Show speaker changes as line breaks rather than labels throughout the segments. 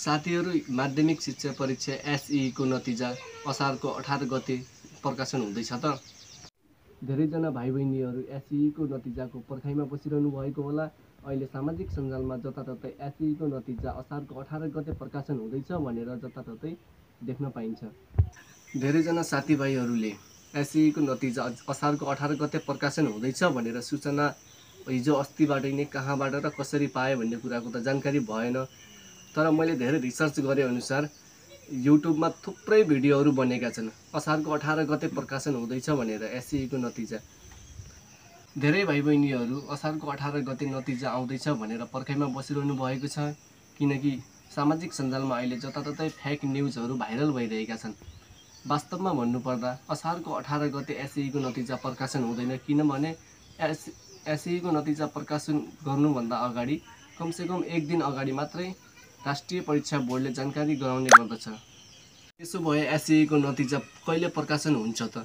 साथीहरू माध्यमिक शिक्षा परीक्षा एसइको नतिजा असारको अठार गते प्रकाशन हुँदैछ त धेरैजना भाइ बहिनीहरू एसइको नतिजाको पर्खाइमा बसिरहनु भएको होला अहिले सामाजिक सञ्जालमा जताततै एसइको नतिजा असारको अठार गते प्रकाशन हुँदैछ भनेर जताततै देख्न पाइन्छ धेरैजना साथीभाइहरूले एसइको नतिजा असारको अठार गते प्रकाशन हुँदैछ भनेर सूचना हिजो अस्तिबाटै नै कहाँबाट र कसरी पाएँ भन्ने कुराको त जानकारी भएन तर मैले धेरै रिसर्च गरे अनुसार युट्युबमा थुप्रै भिडियोहरू बनेका छन् असारको अठार गते प्रकाशन हुँदैछ भनेर एसिईको नतिजा धेरै भाइ बहिनीहरू असारको अठार गते नतिजा आउँदैछ भनेर पर्खाइमा बसिरहनु भएको छ किनकि सामाजिक सञ्जालमा अहिले जताततै फेक न्युजहरू भाइरल भइरहेका छन् वास्तवमा भन्नुपर्दा असारको अठार गते एसिईको नतिजा प्रकाशन हुँदैन किनभने एस एसिईको नतिजा प्रकाशन गर्नुभन्दा अगाडि कमसेकम एक दिन अगाडि मात्रै राष्ट्रिय परीक्षा बोर्डले जानकारी गराउने गर्दछ त्यसो भए एसिएको e नतिजा कहिले प्रकाशन हुन्छ त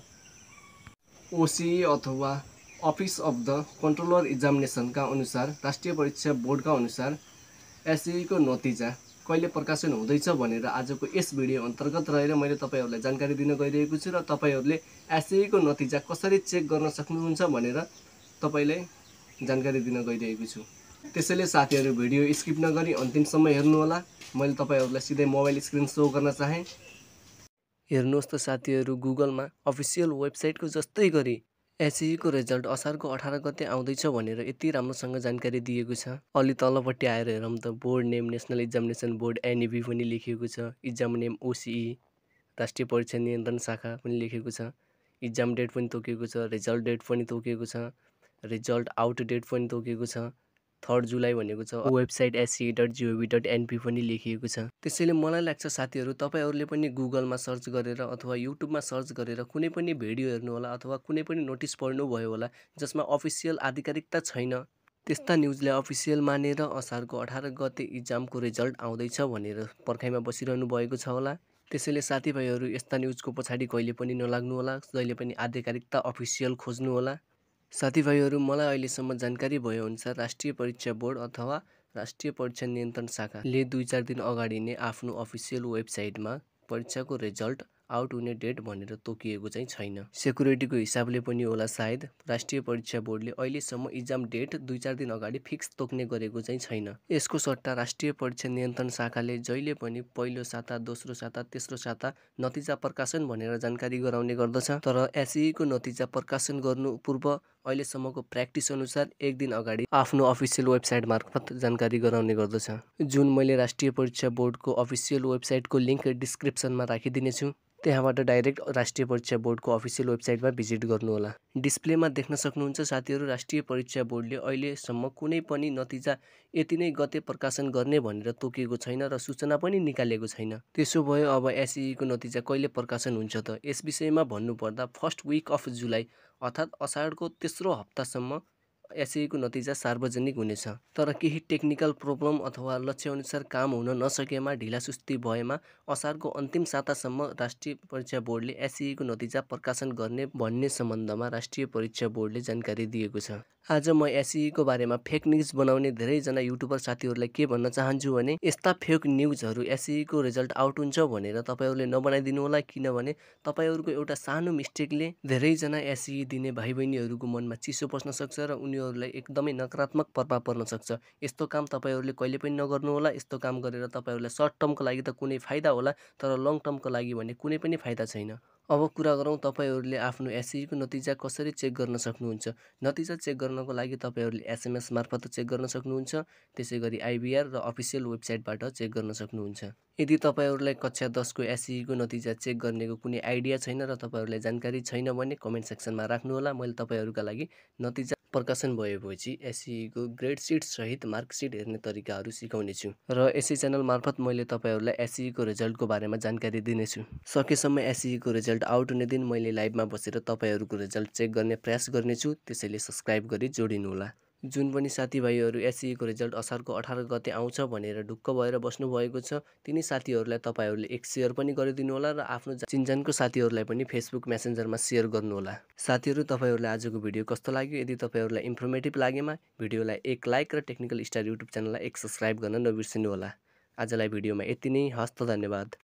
ओसिए e अथवा अफिस अफ द कन्ट्रोलर इक्जामिनेसनका अनुसार राष्ट्रिय परीक्षा बोर्डका अनुसार एसिएको e नतिजा कहिले प्रकाशन हुँदैछ भनेर आजको यस भिडियो अन्तर्गत रहेर मैले तपाईँहरूलाई जानकारी दिन गइरहेको छु र तपाईँहरूले एसिएको नतिजा कसरी चेक गर्न सक्नुहुन्छ भनेर तपाईँलाई जानकारी दिन गइरहेको छु त्यसैले साथीहरू भिडियो स्किप नगरी अन्तिमसम्म हेर्नुहोला मैले तपाईँहरूलाई सिधै मोबाइल स्क्रिन सो गर्न चाहेँ हेर्नुहोस् त साथीहरू गुगलमा अफिसियल वेबसाइटको जस्तै गरी एसइसीको रिजल्ट असारको अठार गते आउँदैछ भनेर यति राम्रोसँग जानकारी दिएको छ अलि तलपट्टि आएर हेरौँ त board name national examination board NEB पनि लेखिएको छ इक्जाम नेम ओसिई राष्ट्रिय परीक्षा नियन्त्रण शाखा पनि लेखेको छ इक्जाम डेट पनि तोकिएको छ रिजल्ट डेट पनि तोकिएको छ रिजल्ट आउट डेट पनि तोकिएको छ थर्ड जुलाई भनेको छ website SC dot GOV dot NP पनि लेखिएको छ त्यसैले मलाई लाग्छ साथीहरू तपाईँहरूले पनि गुगलमा सर्च गरेर अथवा युट्युबमा सर्च गरेर कुनै पनि भिडियो हेर्नु होला अथवा कुनै पनि नोटिस पढ्नुभयो होला जसमा अफिसियल आधिकारिकता छैन त्यस्ता न्युजलाई अफिसियल मानेर असारको अठार गते इक्जामको रिजल्ट आउँदैछ भनेर पर्खाइमा बसिरहनु भएको छ होला त्यसैले साथीभाइहरू यस्ता न्युजको पछाडि कहिले पनि नलाग्नुहोला जहिले पनि आधिकारिकता अफिसियल खोज्नुहोला साथीभाइहरू मलाई अहिलेसम्म जानकारी भयो अनुसार राष्ट्रिय परीक्षा बोर्ड अथवा राष्ट्रिय परीक्षा नियन्त्रण शाखाले दुई चार दिन अगाडि नै आफ्नो अफिसियल वेबसाइटमा परीक्षाको रिजल्ट आउट हुने डेट भनेर तोकिएको चाहिँ छैन सेक्युरिटीको हिसाबले पनि होला सायद राष्ट्रिय परीक्षा बोर्डले अहिलेसम्म इक्जाम डेट दुई चार दिन अगाडि फिक्स तोक्ने गरेको चाहिँ छैन यसको सट्टा राष्ट्रिय परीक्षा नियन्त्रण शाखाले जहिले पनि पहिलो साता दोस्रो साता तेस्रो साता नतिजा प्रकाशन भनेर जानकारी गराउने गर्दछ तर एसईको नतिजा प्रकाशन गर्नु पूर्व अहिलेसम्मको प्र्याक्टिस अनुसार एक दिन अगाडि आफ्नो अफिसियल वेबसाइट मार्फत जानकारी गराउने गर्दछ जुन मैले राष्ट्रिय परीक्षा बोर्डको अफिसियल वेबसाइटको लिङ्क डिस्क्रिप्सनमा राखिदिनेछु त्यहाँबाट डाइरेक्ट राष्ट्रिय परीक्षा बोर्डको अफिसियल वेबसाइटमा भिजिट गर्नुहोला डिस्प्लेमा देख्न सक्नुहुन्छ साथीहरू राष्ट्रिय परीक्षा बोर्डले अहिलेसम्म कुनै पनि नतिजा यति नै गते प्रकाशन गर्ने भनेर तोकिएको छैन र सूचना पनि निकालेको छैन त्यसो भयो अब एसइको e e नतिजा कहिले प्रकाशन हुन्छ त यस विषयमा भन्नुपर्दा फर्स्ट विक अफ जुलाई अर्थात् असारको तेस्रो हप्तासम्म एसइको नतिजा सार्वजनिक हुनेछ तर केही टेक्निकल प्रब्लम अथवा लक्ष्यअनुसार काम हुन नसकेमा ढिलासुस्ती भएमा असारको अन्तिम सातासम्म राष्ट्रिय परीक्षा बोर्डले एसइको नतिजा प्रकाशन गर्ने भन्ने सम्बन्धमा राष्ट्रिय परीक्षा बोर्डले जानकारी दिएको छ आज म एसिईको बारेमा फेक न्युज बनाउने धेरैजना युट्युबर साथीहरूलाई के भन्न चाहन्छु भने यस्ता फेक न्युजहरू एसइको रिजल्ट आउट हुन्छ भनेर तपाईँहरूले नबनाइदिनु होला किनभने तपाईँहरूको एउटा सानो मिस्टेकले धेरैजना एसई दिने भाइ बहिनीहरूको मनमा चिसो पस्न सक्छ र उनीहरूलाई एकदमै नकारात्मक प्रभाव पर्न सक्छ यस्तो काम तपाईँहरूले कहिले पनि नगर्नु होला यस्तो काम गरेर तपाईँहरूलाई सर्ट टर्मको लागि त कुनै फाइदा होला तर लङ टर्मको लागि भने कुनै पनि फाइदा छैन अब कुरा गरौँ तपाईँहरूले आफ्नो एसइको नतिजा कसरी चेक गर्न सक्नुहुन्छ नतिजा चेक गर्नको लागि तपाईँहरूले एसएमएस मार्फत चेक गर्न सक्नुहुन्छ त्यसै गरी आइबिआर र अफिसियल वेबसाइटबाट चेक गर्न सक्नुहुन्छ यदि तपाईँहरूलाई कक्षा दसको एसइको नतिजा चेक गर्नेको कुनै आइडिया छैन र तपाईँहरूलाई जानकारी छैन भने कमेन्ट सेक्सनमा राख्नुहोला मैले तपाईँहरूका लागि नतिजा प्रकाशन भएपछि एससीको ग्रेड सिट सहित मार्कसिट हेर्ने तरिकाहरू सिकाउनेछु र एससी च्यानल मार्फत मैले तपाईँहरूलाई एससीको रिजल्टको बारेमा जानकारी दिनेछु सकेसम्म एससीको रिजल्ट रिजल्ट आउट हुने दिन मैले लाइभमा बसेर तपाईँहरूको रिजल्ट चेक गर्ने प्रयास गर्नेछु त्यसैले सब्सक्राइब गरी जोडिनुहोला जुन पनि साथीभाइहरू एससिईको रिजल्ट असारको अठार गते आउँछ भनेर ढुक्क भएर बस्नुभएको छ तिनी साथीहरूलाई तपाईँहरूले एक सेयर पनि गरिदिनु होला र आफ्नो चिन्जानको साथीहरूलाई पनि फेसबुक मेसेन्जरमा सेयर गर्नुहोला साथीहरू तपाईँहरूलाई आजको भिडियो कस्तो लाग्यो यदि तपाईँहरूलाई इन्फर्मेटिभ लागेमा भिडियोलाई एक लाइक र टेक्निकल स्टार युट्युब च्यानललाई एक सब्सक्राइब गर्न नबिर्सिनुहोला आजलाई भिडियोमा यति नै हस्त धन्यवाद